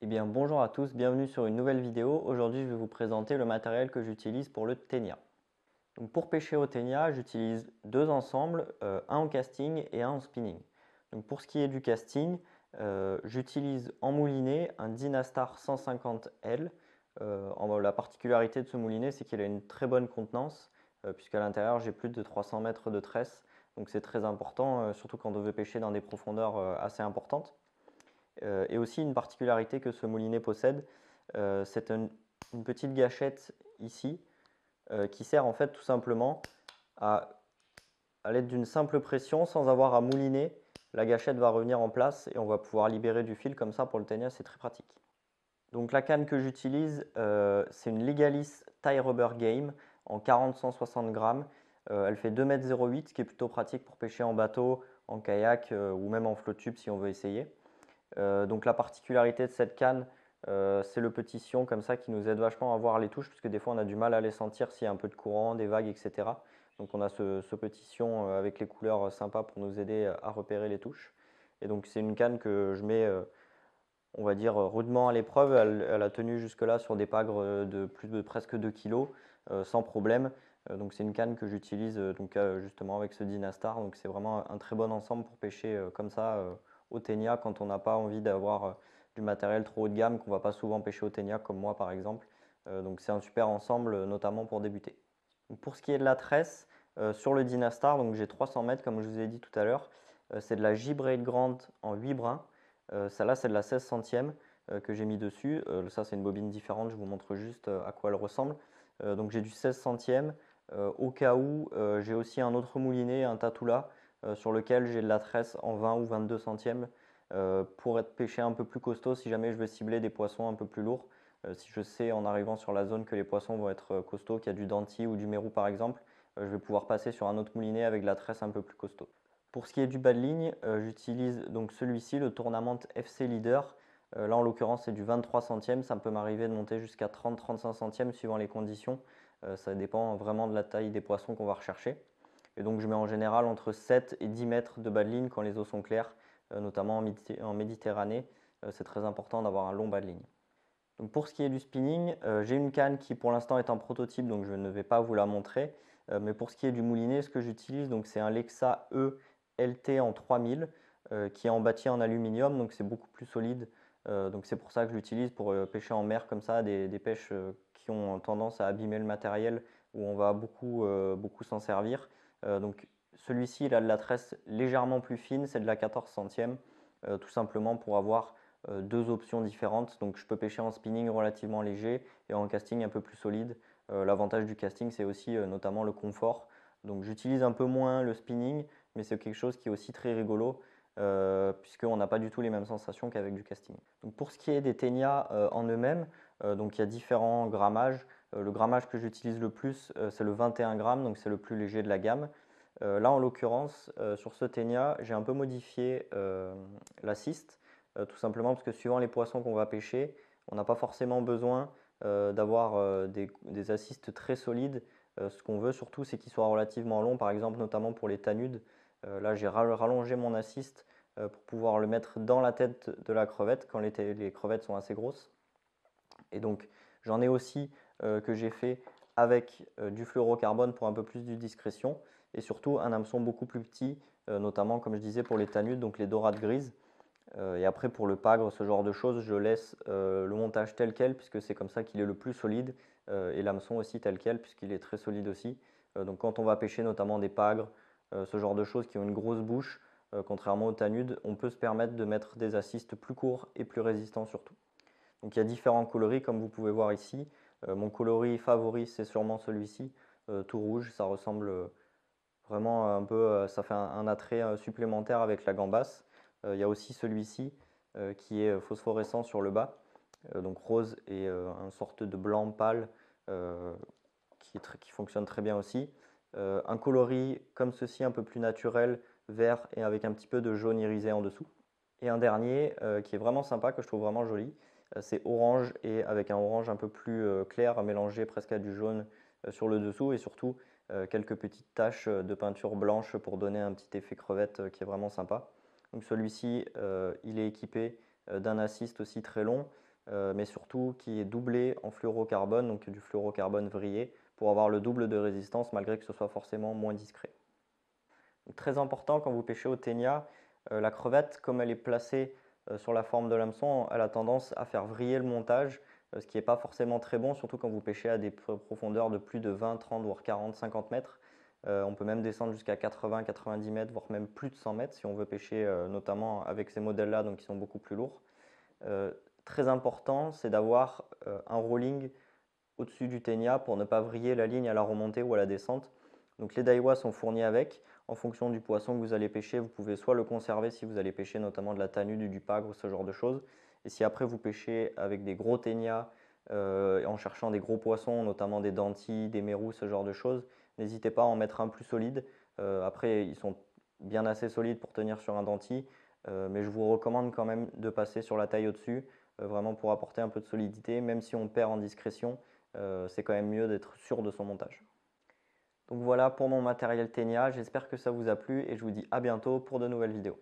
Eh bien bonjour à tous, bienvenue sur une nouvelle vidéo. Aujourd'hui je vais vous présenter le matériel que j'utilise pour le ténia. pour pêcher au ténia, j'utilise deux ensembles, euh, un en casting et un en spinning. pour ce qui est du casting, euh, j'utilise en moulinet un Dynastar 150L. Euh, la particularité de ce moulinet c'est qu'il a une très bonne contenance puisqu'à l'intérieur j'ai plus de 300 mètres de tresse donc c'est très important surtout quand on veut pêcher dans des profondeurs assez importantes. Euh, et aussi une particularité que ce moulinet possède, euh, c'est une petite gâchette ici euh, qui sert en fait tout simplement à, l'aide d'une simple pression sans avoir à mouliner la gâchette va revenir en place et on va pouvoir libérer du fil comme ça pour le tenir, c'est très pratique. Donc la canne que j'utilise, c'est une Legalis Tie Rubber Game en 40-160 grammes. elle fait 2,08 m, ce qui est plutôt pratique pour pêcher en bateau, en kayak ou même en flotte tube si on veut essayer. Euh, donc la particularité de cette canne, euh, c'est le petit sillon comme ça qui nous aide vachement à voir les touches, puisque des fois on a du mal à les sentir s'il y a un peu de courant, des vagues, etc. Donc on a ce, ce petit sillon euh, avec les couleurs sympas pour nous aider à repérer les touches. Et donc c'est une canne que je mets, on va dire, rudement à l'épreuve. Elle, a tenu jusque-là sur des pagres de plus de presque 2 kg, sans problème. donc c'est une canne que j'utilise justement avec ce Dynastar. Donc c'est vraiment un très bon ensemble pour pêcher comme ça au Ténia quand on n'a pas envie d'avoir euh, du matériel trop haut de gamme qu'on va pas souvent pêcher au Ténia comme moi par exemple. Euh, donc c'est un super ensemble euh, notamment pour débuter. pour ce qui est de la tresse, sur le Dynastar, donc j'ai 300 mètres comme je vous ai dit tout à l'heure, c'est de la J-Braid grande en 8 brins. Celle-là c'est de la 16 centième que j'ai mis dessus. ça c'est une bobine différente, je vous montre juste à quoi elle ressemble. donc j'ai du 16 centième. au cas où j'ai aussi un autre moulinet, un tatoula euh, sur lequel j'ai de la tresse en 20 ou 22 centièmes euh, pour être pêché un peu plus costaud si jamais je veux cibler des poissons un peu plus lourds. Euh, si je sais en arrivant sur la zone que les poissons vont être costauds, qu'il y a du denti ou du mérou par exemple, je vais pouvoir passer sur un autre moulinet avec de la tresse un peu plus costaud. Pour ce qui est du bas de ligne, j'utilise donc celui-ci, le Tournament FC Leader. là en l'occurrence c'est du 23 centièmes, ça peut m'arriver de monter jusqu'à 30-35 centièmes suivant les conditions. ça dépend vraiment de la taille des poissons qu'on va rechercher. Et donc je mets en général entre 7 et 10 mètres de bas de ligne quand les eaux sont claires, euh, notamment en, Méditerranée. Euh, c'est très important d'avoir un long bas de ligne. pour ce qui est du spinning, euh, j'ai une canne qui pour l'instant est un prototype, donc je ne vais pas vous la montrer. mais pour ce qui est du moulinet, ce que j'utilise, c'est un Lexa E LT en 3000 qui est en bâti en aluminium, donc c'est beaucoup plus solide. c'est pour ça que je l'utilise pour pêcher en mer comme ça, des, pêches qui ont tendance à abîmer le matériel, où on va beaucoup s'en servir. Euh, donc celui-ci, il a de la tresse légèrement plus fine, c'est de la 14 centième, euh, tout simplement pour avoir euh, deux options différentes. Donc je peux pêcher en spinning relativement léger et en casting un peu plus solide. L'avantage du casting, c'est aussi notamment le confort. Donc j'utilise un peu moins le spinning, mais c'est quelque chose qui est aussi très rigolo. puisqu'on n'a pas du tout les mêmes sensations qu'avec du casting. Donc pour ce qui est des ténias en eux-mêmes, euh, donc il y a différents grammages. Euh, le grammage que j'utilise le plus, euh, c'est le 21 grammes, donc c'est le plus léger de la gamme. là, en l'occurrence, sur ce ténia, j'ai un peu modifié l'assiste tout simplement parce que suivant les poissons qu'on va pêcher, on n'a pas forcément besoin d'avoir des, assistes très solides. ce qu'on veut surtout, c'est qu'ils soient relativement longs, par exemple, notamment pour les tanudes. là, j'ai rallongé mon assiste pour pouvoir le mettre dans la tête de la crevette quand les crevettes sont assez grosses. Et donc, j'en ai aussi euh, que j'ai fait avec euh, du fluorocarbone pour un peu plus de discrétion et surtout un hameçon beaucoup plus petit, euh, notamment comme je disais pour les tanudes, donc les dorades grises. et après pour le pagre, ce genre de choses, je laisse le montage tel quel puisque c'est comme ça qu'il est le plus solide et l'hameçon aussi tel quel puisqu'il est très solide aussi. donc quand on va pêcher notamment des pagres, ce genre de choses qui ont une grosse bouche, contrairement aux tanudes, on peut se permettre de mettre des assistes plus courts et plus résistants surtout. Donc il y a différents coloris comme vous pouvez voir ici. Euh, mon coloris favori c'est sûrement celui-ci, euh, tout rouge, ça ressemble euh, vraiment un peu, ça fait un, attrait supplémentaire avec la gambasse. il y a aussi celui-ci qui est phosphorescent sur le bas, donc rose et une sorte de blanc pâle qui, fonctionne très bien aussi. un coloris comme ceci un peu plus naturel, vert et avec un petit peu de jaune irisé en dessous. Et un dernier qui est vraiment sympa, que je trouve vraiment joli, euh, c'est orange et avec un orange un peu plus euh, clair mélangé presque à du jaune euh, sur le dessous et surtout quelques petites taches de peinture blanche pour donner un petit effet crevette qui est vraiment sympa. Donc celui-ci, il est équipé d'un assist aussi très long, mais surtout qui est doublé en fluorocarbone, donc du fluorocarbone vrillé, pour avoir le double de résistance malgré que ce soit forcément moins discret. très important quand vous pêchez au ténia, la crevette, comme elle est placée euh, sur la forme de l'hameçon, elle a tendance à faire vriller le montage, euh, ce qui n'est pas forcément très bon, surtout quand vous pêchez à des profondeurs de plus de 20, 30, voire 40, 50 mètres. Euh, on peut même descendre jusqu'à 80, 90 mètres, voire même plus de 100 mètres si on veut pêcher, notamment avec ces modèles-là, donc qui sont beaucoup plus lourds. très important, c'est d'avoir un rolling au-dessus du ténia pour ne pas vriller la ligne à la remontée ou à la descente. Donc les daiwa sont fournis avec. En fonction du poisson que vous allez pêcher, vous pouvez soit le conserver si vous allez pêcher notamment de la tanu, du pagre, ce genre de choses. Et si après vous pêchez avec des gros ténias, euh, en cherchant des gros poissons, notamment des dentilles, des mérous, ce genre de choses, n'hésitez pas à en mettre un plus solide. Euh, après, ils sont bien assez solides pour tenir sur un dentille, euh, mais je vous recommande quand même de passer sur la taille au-dessus, vraiment pour apporter un peu de solidité, même si on perd en discrétion, c'est quand même mieux d'être sûr de son montage. Donc voilà pour mon matériel Ténia, j'espère que ça vous a plu et je vous dis à bientôt pour de nouvelles vidéos.